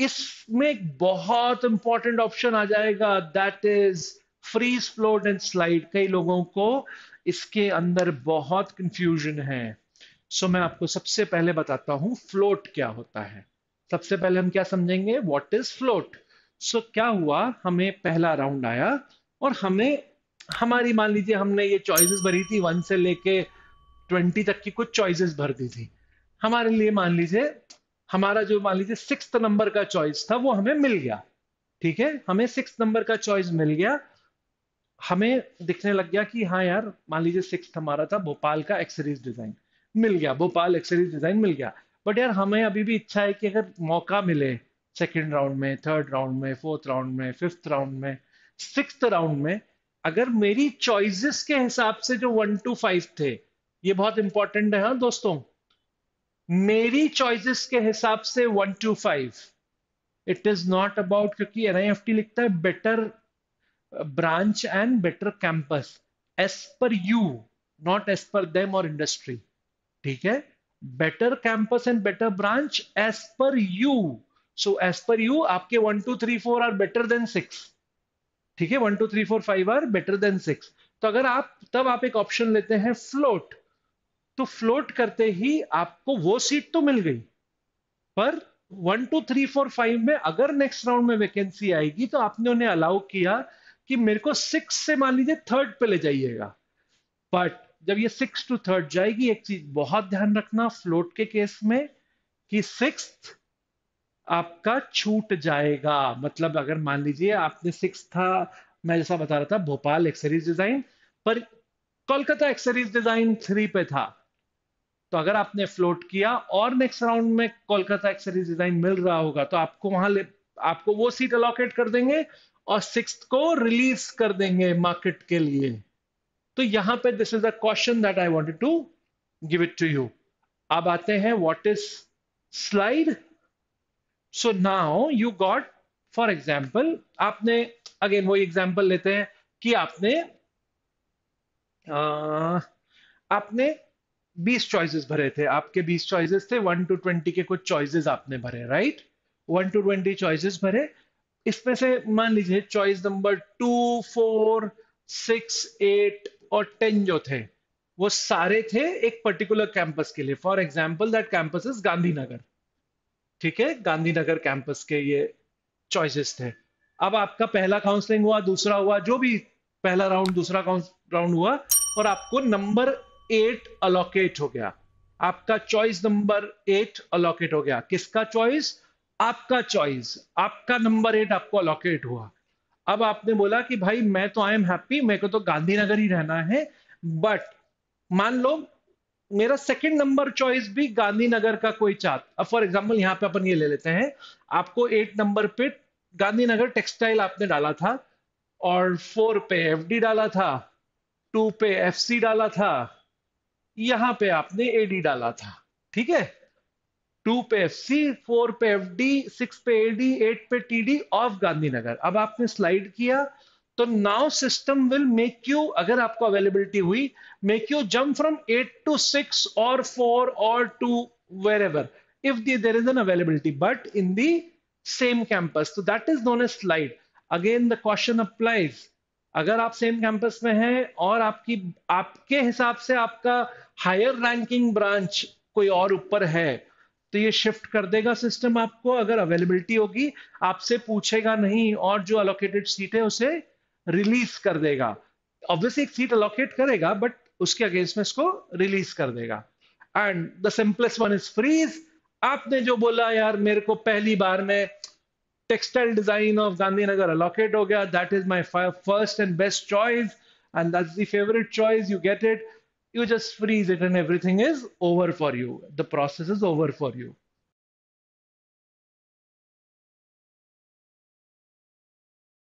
इसमें एक बहुत इंपॉर्टेंट ऑप्शन आ जाएगा that is freeze float and slide कई लोगों को इसके अंदर बहुत कंफ्यूजन है सो so, मैं आपको सबसे पहले बताता हूं फ्लोट क्या होता है सबसे पहले हम क्या समझेंगे व्हाट इज फ्लोट सो क्या हुआ हमें पहला राउंड आया और हमें हमारी मान लीजिए हमने ये चॉइसेस भरी थी वन से लेके ट्वेंटी तक की कुछ चॉइसेस भर दी थी हमारे लिए मान लीजिए हमारा जो मान लीजिए सिक्स नंबर का चॉइस था वो हमें मिल गया ठीक है हमें सिक्स नंबर का चॉइस मिल गया हमें दिखने लग गया कि हाँ यार मान लीजिए सिक्स हमारा था भोपाल का एक्सरीज डिजाइन मिल गया भोपाल एक्सरीज डिजाइन मिल गया बट यार हमें अभी भी इच्छा है कि अगर मौका मिले सेकेंड राउंड में थर्ड राउंड में फोर्थ राउंड में फिफ्थ राउंड में सिक्स राउंड में अगर मेरी चॉइसेस के हिसाब से जो वन टू फाइव थे ये बहुत इंपॉर्टेंट है हाँ दोस्तों मेरी चॉइसेस के हिसाब से one two five it is not about क्योंकि एन लिखता है better branch and better campus as per you not as per them और इंडस्ट्री ठीक है better campus and better branch as per you so as per you आपके one two three four are better than six ठीक है one two three four five are better than six तो अगर आप तब आप एक ऑप्शन लेते हैं फ्लोट तो फ्लोट करते ही आपको वो सीट तो मिल गई पर one two three four five में अगर नेक्स्ट राउंड में वैकेंसी आएगी तो आपने उन्हें अलाउ किया कि मेरे को सिक्स से मान लीजिए थर्ड पे ले जाइएगा बट जब ये सिक्स टू थर्ड जाएगी एक चीज बहुत ध्यान रखना फ्लोट के केस में कि सिक्स आपका छूट जाएगा मतलब अगर मान लीजिए आपने सिक्स था मैं जैसा बता रहा था भोपाल एक्सरीज डिजाइन पर कोलकाता एक्सरीज डिजाइन थ्री पे था तो अगर आपने फ्लोट किया और नेक्स्ट राउंड में कोलकाता एक्सरीज डिजाइन मिल रहा होगा तो आपको वहां ले आपको वो सीट अलॉकेट कर देंगे और सिक्स को रिलीज कर देंगे मार्केट के लिए तो यहां पे this is a question that I wanted to give it to you अब आते हैं what is slide so now you got for example आपने अगेन वही एग्जाम्पल लेते हैं कि आपने आ, आपने बीस चॉइसेस भरे थे आपके बीस चॉइसेस थे वन टू ट्वेंटी के कुछ चॉइसेस आपने भरे right one two twenty choices भरे इसमें से मान लीजिए choice number two four six eight और टेन जो थे वो सारे थे एक पर्टिकुलर कैंपस के लिए for example that campus is Gandhinagar ठीक है गांधीनगर कैंपस के ये चॉइसेस थे अब आपका पहला काउंसलिंग हुआ दूसरा हुआ जो भी पहला राउंड दूसरा राउंड हुआ और आपको नंबर एट अलोकेट हो गया आपका चॉइस नंबर एट अलोकेट हो गया किसका चॉइस आपका चॉइस आपका नंबर एट आपको अलोकेट हुआ अब आपने बोला कि भाई मैं तो आई एम हैप्पी मेरे को तो गांधीनगर ही रहना है बट मान लो मेरा सेकंड नंबर चॉइस भी गांधीनगर का कोई चाहत अब फॉर एग्जांपल यहाँ पे अपन ये ले लेते हैं आपको एट नंबर पे गांधीनगर टेक्सटाइल आपने डाला था और फोर पे एफडी डाला था टू पे एफसी डाला था यहां पे आपने एडी डाला था ठीक है टू पे एफ सी फोर पे एफ डी सिक्स पे एडी एट पे टी डी ऑफ गांधीनगर अब आपने स्लाइड किया तो now system will make you अगर आपको अवेलेबिलिटी हुई make you jump from eight to six और फोर और to wherever if the, is an availability but in the same campus तो that is is a slide again the question applies अगर आप same campus में हैं और आपकी आपके हिसाब से आपका हायर रैंकिंग ब्रांच कोई और ऊपर है तो ये शिफ्ट कर देगा सिस्टम आपको अगर अवेलेबिलिटी होगी आपसे पूछेगा नहीं और जो अलोकेटेड सीट है उसे रिलीज कर देगा ऑब्वियसली एक सीट अलोकेट करेगा बट उसके अगेंस्ट में इसको रिलीज कर देगा and the simplest one is freeze आपने जो बोला यार मेरे को पहली बार में textile design of Gandhinagar allocate हो गया that is my first and best choice and that's the favourite choice you get it you just freeze it and everything is over for you the process is over for you